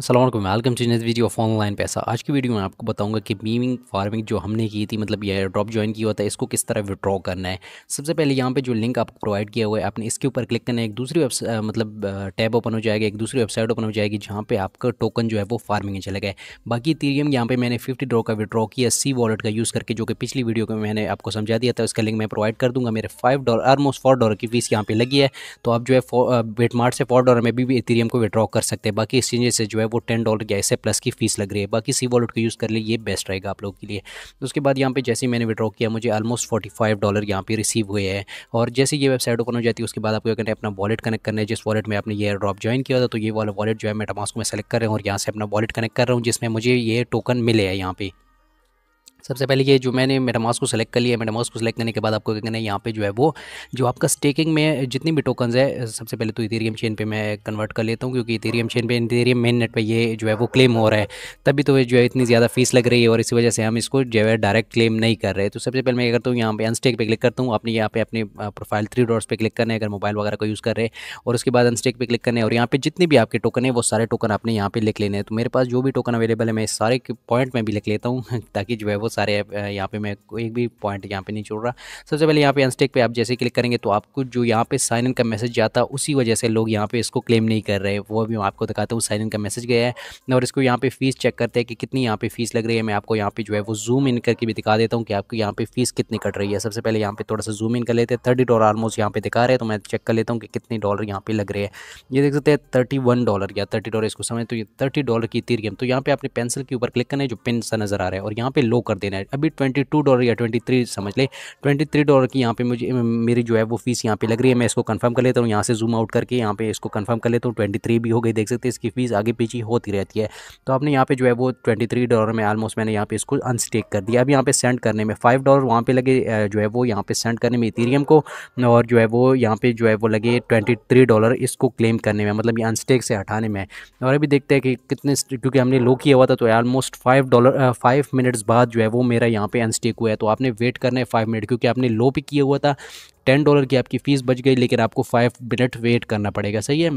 Aslam welcome to next video of online पैसा आज की वीडियो में आपको बताऊंगा कि बीमिंग फार्मिंग जो हमने की थी मतलब ये ड्रॉप ज्वाइन किया हुआ था इसको किस तरह विड्रॉ करना है सबसे पहले यहाँ पे जो लिंक आपको प्रोवाइड किया हुआ है आपने इसके ऊपर क्लिक करना है एक दूसरी वेब मतलब टैब ओपन हो जाएगा एक दूसरी वेबसाइट ओपन हो जाएगी जहाँ पर आपका टोकन जो है वो फार्मिंग में चला गया बाकी तीरियम यहाँ पर मैंने फिफ्टी ड्रॉ का विड्रॉ किया सी वॉलेट का यूज़ करके जो कि पिछली वीडियो में मैंने आपको समझा दिया था उसका लिंक मैं प्रोवाइड कर दूँगा मेरे five dollar almost four dollar की फीस यहाँ पर लगी है तो आप जो है वेटमार्ट से फोर डॉलर में भी तीरियम को विड्रॉ कर सकते हैं बाकी एक्सचेंजेस से जो है वो टेन डॉलर या इससे प्लस की फ़ीस लग रही है बाकी सी वॉलेट को यूज़ कर लिए ये बेस्ट रहेगा आप लोगों के लिए उसके बाद यहाँ पे जैसे मैंने विड्रॉ किया मुझे ऑलमोस्ट फोर्टी फाइव डॉलर यहाँ पर रिसीव हुए हैं और जैसे ये वेबसाइट ओपन हो जाती है उसके बाद आपको कहते अपना वॉलेट कनेक्ट करना है जिस वॉलेट में आपने ये ड्रॉप ज्वाइन किया था तो ये वाला वॉलेट जो है मेटामास्क में सेलेक्ट कर रहा हूँ और यहाँ से अपना वॉलेट कनेक्ट कर रहा हूँ जिसमें मुझे ये टोकन मिले हैं यहाँ पर सबसे पहले ये जो मैंने मेटामास को सेलेक्ट कर लिया मेटामास को सेलेक्ट करने के बाद आपको क्या करना है यहाँ पे जो है वो जो आपका स्टेकिंग में जितनी भी टोकन्स है सबसे पहले तो इथेरियम चेन पे मैं कन्वर्ट कर लेता हूँ क्योंकि इथेरियम चेन पे इथेरियम मेन नेट पे ये जो है वो क्लेम हो रहा है तभी तो जो है इतनी ज़्यादा फीस लग रही है और इसी वजह से हम इसको जो है डायरेक्ट क्लेम नहीं कर रहे तो सबसे पहले मैं क्या करता हूँ यहाँ पे अनस्टेक पे क्लिक करता हूँ आपने यहाँ पे अपने प्रोफाइल थ्री डॉट्स पे क्लिक करने अगर मोबाइल वगैरह का यूज़ कर रहे हैं और उसके बाद अनस्टेक पे क्लिक करने और यहाँ पर जितने भी आपके टोकन है वो सारे टोकन आपने यहाँ पर लिख लेने हैं तो मेरे पास जो भी टोकन अवेलेबल है मैं सारे पॉइंट में भी लिख लेता हूँ ताकि जो है वो सारे यहाँ पे मैं एक भी पॉइंट यहाँ पे नहीं छोड़ रहा सबसे पहले यहाँ पे अनस्टेक पे आप जैसे क्लिक करेंगे तो आपको जो यहाँ पे साइन इन का मैसेज जाता है उसी वजह से लोग यहाँ पे इसको क्लेम नहीं कर रहे वो भी मैं आपको दिखाता हूँ साइन इन का मैसेज गया है और इसको यहाँ पे फीस चेक करते हैं कि कितनी यहाँ पे फीस लग रही है मैं आपको यहाँ पे जो है वो जूम इन करके भी दिखा देता हूँ कि आपको यहाँ पे फीस कितनी कट रही है सबसे पहले यहाँ पे थोड़ा सा जूम इन कर लेते हैं थर्टी डॉलर ऑलमोस्ट यहाँ पे दिखा रहे हैं तो मैं चेक कर लेता हूँ कि कितने डॉलर यहाँ पे लग रहे हैं ये देख सकते हैं थर्टी वन डॉलर या थर्टी डॉलर इसको समझ तो ये थर्टी डॉलर की तीर गेम तो यहाँ पे आपने पेंसिल के ऊपर क्लिक करना है जो पिन सा नजर आ रहा है और यहाँ पे लो कर कर देना है अभी ट्वेंटी टू डॉलर या ट्वेंटी थ्री समझ ले ट्वेंटी थ्री डॉलर की यहाँ पे मुझे मेरी जो है वो फीस यहाँ पे लग रही है मैं इसको कंफर्म कर लेता हूँ यहाँ से जूम आउट करके यहाँ पे इसको कंफर्म कर लेता हूँ ट्वेंटी थ्री भी हो गई देख सकते हैं इसकी फीस आगे पीछे होती रहती है तो आपने यहाँ पे जो है वो ट्वेंटी थ्री डॉलर में आलमोस्ट मैंने यहाँ पे इसको अनस्टेक कर दिया अब यहाँ पे सेंड करने में फाइव डॉलर वहाँ पे लगे जो है वो यहाँ पे सेंड करने में इथेरियम को और जो है वो यहाँ पे जो है वो लगे ट्वेंटी थ्री डॉलर इसको क्लेम करने में मतलब ये अनस्टेक से हटाने में और अभी देखते हैं कि कितने क्योंकि हमने लो किया हुआ था तो almost five dollar five minutes बाद जो है वो मेरा यहाँ पे अनस्टेक हुआ है तो आपने वेट करना है फाइव मिनट क्योंकि आपने लो पे किया हुआ था टेन डॉलर की आपकी फ़ीस बच गई लेकिन आपको फाइव मिनट वेट करना पड़ेगा सही है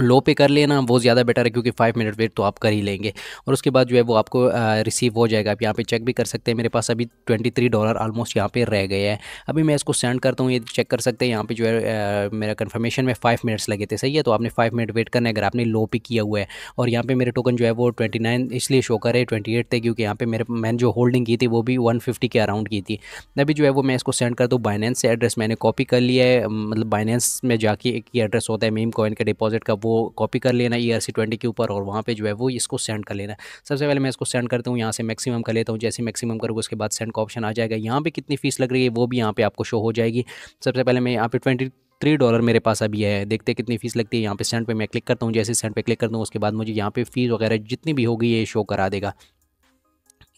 लो पे कर लेना वो ज़्यादा बेटर है क्योंकि फाइव मिनट वेट तो आप कर ही लेंगे और उसके बाद जो है वो आपको रिसीव हो जाएगा आप यहाँ पे चेक भी कर सकते हैं मेरे पास अभी ट्वेंटी थ्री डॉलर आलमोस्ट यहाँ पे रह गए हैं अभी मैं इसको सेंड करता हूँ ये चेक कर सकते हैं यहाँ पे जो है आ, मेरा कन्फर्मेशन में फाइव मिनट्स लगे थे सही है तो आपने फाइव मिनट वेट करना है अगर आपने लो पे किया हुआ है और यहाँ पर मेरे टोकन जो है वो ट्वेंटी नाइन इसलिए शो करे ट्वेंटी एट थे क्योंकि यहाँ पर मेरे मैंने जो होल्डिंग की थी वो भी वन फिफ्टी के अराउंड की थी अभी जो है वो मैं इसको सेंड करता हूँ बाइनेंस से एड्रेस मैंने कॉपी कर लिया है मतलब बाइनेंस में जाके एक ही एड्रेस होता है मीम कॉइन का डिपॉजिट का वो कॉपी कर लेना ई आर सी ट्वेंटी के ऊपर और वहाँ पे जो है वो इसको सेंड कर लेना सबसे पहले मैं इसको सेंड करता हूँ यहाँ से मैक्सिमम कर लेता हूँ जैसे मैक्सिमम करूँगा उसके बाद सेंड का ऑप्शन आ जाएगा यहाँ पर कितनी फीस लग रही है वो भी यहाँ पर आपको शो हो जाएगी सबसे पहले मैं यहाँ पर ट्वेंटी थ्री डॉलर मेरे पास अभी है देखते हैं कितनी फीस लगती है यहाँ पे सेंड पे मैं क्लिक करता हूँ जैसे सेंड पे क्लिक करता हूँ उसके बाद मुझे यहाँ पे फीस वगैरह जितनी भी होगी ये शो करा देगा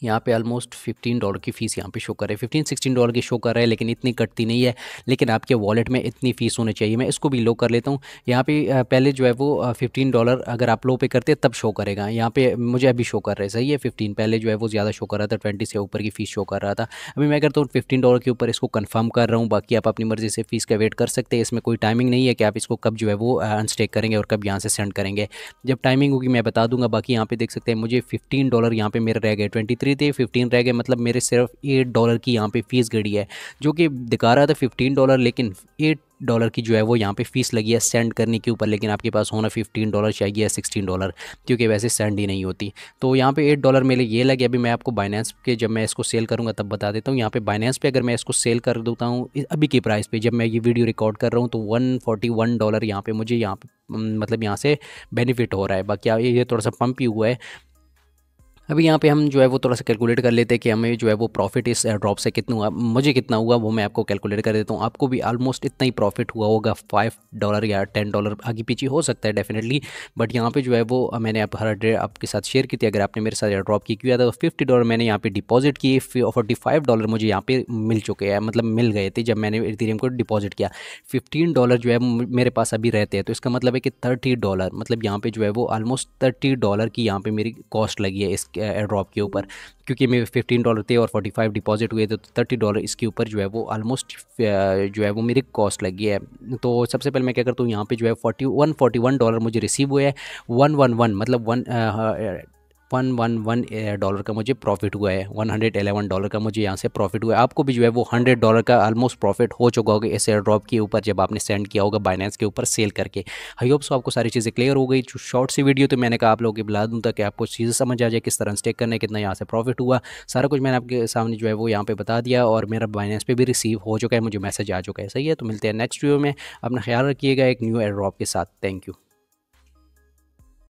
यहाँ पे ऑलमोस्ट फिफ्टीन डॉलर की फ़ीस यहाँ पे शो कर रहे हैं फिफ्टीन सिक्सटीन डॉलर की शो कर रहा है लेकिन इतनी कटती नहीं है लेकिन आपके वॉलेट में इतनी फ़ीस होनी चाहिए मैं इसको भी लो कर लेता हूँ यहाँ पे पहले जो है वो फिफ्टीन डॉलर अगर आप लो पे करते तब शो करेगा यहाँ पे मुझे अभी शो कर रहा है सही है फिफ्टीन पहले जो है वो ज़्यादा शो कर रहा था ट्वेंटी से ऊपर की फ़ीस शो कर रहा था अभी मैं करता हूँ फिफ्टीन डॉलर के ऊपर इसको कन्फर्म कर रहा हूँ बाकी आप अपनी मर्ज़ी से फ़ीस का वेट कर सकते हैं इसमें कोई टाइमिंग नहीं है कि आप इसको कब जो है वो अनस्टेक करेंगे और कब यहाँ से सेंड करेंगे जब टाइमिंग होगी मैं बता दूंगा बाकी यहाँ पे देख सकते हैं मुझे फिफ्टीन डॉलर यहाँ पर मेरा रह गया ट्वेंटी खरीदे थे फिफ्टीन रह गए मतलब मेरे सिर्फ एट डॉलर की यहाँ पे फ़ीस गड़ी है जो कि दिखा रहा था फिफ्टीन डॉलर लेकिन एट डॉलर की जो है वो यहाँ पे फ़ीस लगी है सेंड करने के ऊपर लेकिन आपके पास होना फिफ्टीन डॉलर चाहिए या सिक्सटीन डॉलर क्योंकि वैसे सेंड ही नहीं होती तो यहाँ पे एट डॉलर मेरे ये लगे अभी मैं आपको बाइनेंस के जब मैं इसको सेल करूँगा तब बता देता हूँ यहाँ पे बाइनेंस पे अगर मैं इसको सेल कर देता हूँ अभी की प्राइस पर जब मैं ये वीडियो रिकॉर्ड कर रहा हूँ तो वन फोर्टी वन डॉलर यहाँ पर मुझे यहाँ मतलब यहाँ से बेनिफिट हो रहा है बाकी ये थोड़ा सा पम्प ही हुआ है अभी यहाँ पे हम जो है वो थोड़ा सा कैलकुलेट कर लेते हैं कि हमें जो है वो प्रॉफिट इस ड्रॉप से कितना हुआ मुझे कितना हुआ वो मैं आपको कैलकुलेट कर देता हूँ आपको भी ऑलमोस्ट इतना ही प्रॉफिट हुआ होगा फाइव डॉलर या टेन डॉलर आगे पीछे हो सकता है डेफिनेटली बट यहाँ पे जो है वो मैंने आप हर डे आपके साथ शेयर की थी अगर आपने मेरे साथ ड्रॉप की किया था तो फिफ्टी डॉलर मैंने यहाँ पर डिपॉजिट किए फोर्टी फाइव डॉलर मुझे यहाँ पर मिल चुके हैं मतलब मिल गए थे जब मैंने धीरे को डिपॉजिट किया फिफ्टीन डॉलर जो है मेरे पास अभी रहते हैं तो इसका मतलब है कि थर्टी डॉलर मतलब यहाँ पे जो है वो ऑलमोस्ट थर्टी डॉलर की यहाँ पर मेरी कॉस्ट लगी है इस एयर ड्रॉप के ऊपर क्योंकि मेरे फिफ्टीन डॉलर थे और फोर्टी फाइव डिपॉजिट हुए थे तो थर्टी डॉलर इसके ऊपर जो है वो ऑलमोस्ट जो है वो मेरी कॉस्ट लगी है तो सबसे पहले मैं क्या करता हूँ यहाँ पे जो है forty one forty one dollar मुझे रिसीव हुए है वन वन वन मतलब one one one one dollar का मुझे प्रॉफिट हुआ है वन हंड्रेड एलेवन डॉलर का मुझे यहाँ से प्रॉफिट हुआ है आपको भी जो है वो हंड्रेड डॉलर का ऑलमोस्ट प्रॉफिट हो चुका होगा इस एयर ड्रॉप के ऊपर जब आपने सेंड किया होगा बाइनेंस के ऊपर सेल करके आई होप सो आपको सारी चीज़ें क्लियर हो गई जो शॉर्ट सी वीडियो तो मैंने कहा आप लोगों की बुला दूँ ताकि आपको चीज़ें समझ आ जाए किस तरह स्टेक करने कितना यहाँ से प्रॉफिट हुआ सारा कुछ मैंने आपके सामने जो है वो यहाँ पर बता दिया और मेरा बाइनेंस पर भी रिसीव हो चुका है मुझे मैसेज आ चुका है सही है तो मिलते हैं नेक्स्ट वीडियो में अपना ख्याल रखिएगा एक न्यू एयर ड्रॉप के साथ थैंक यू